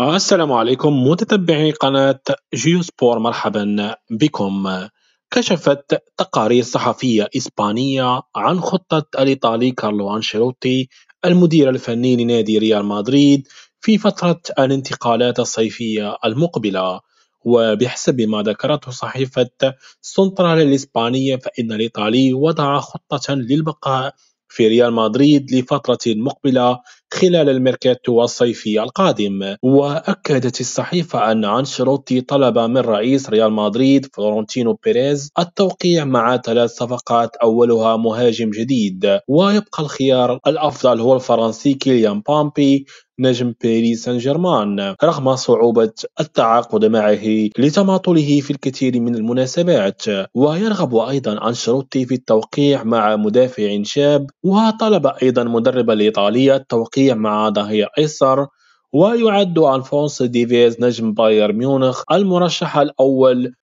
السلام عليكم متتبعي قناة جيوسبور مرحبا بكم كشفت تقارير صحفية إسبانية عن خطة الإيطالي كارلو أنشيلوتي المدير الفني لنادي ريال مدريد في فترة الانتقالات الصيفية المقبلة وبحسب ما ذكرته صحيفة سنترال الإسبانية فإن الإيطالي وضع خطة للبقاء في ريال مدريد لفترة مقبلة خلال الميركاتو الصيفي القادم وأكدت الصحيفة أن أنشيلوتي طلب من رئيس ريال مدريد فلورنتينو بيريز التوقيع مع ثلاث صفقات أولها مهاجم جديد ويبقى الخيار الأفضل هو الفرنسي كيليان بامبي نجم باريس سان جيرمان رغم صعوبة التعاقد معه لتماطله في الكثير من المناسبات ويرغب أيضا أنشيلوتي في التوقيع مع مدافع شاب وطلب أيضا مدرب الإيطالية التوقيع التشجيع مع ظهير أيسر ويعد ألفونس ديفيز نجم بايرن ميونخ المرشح الأول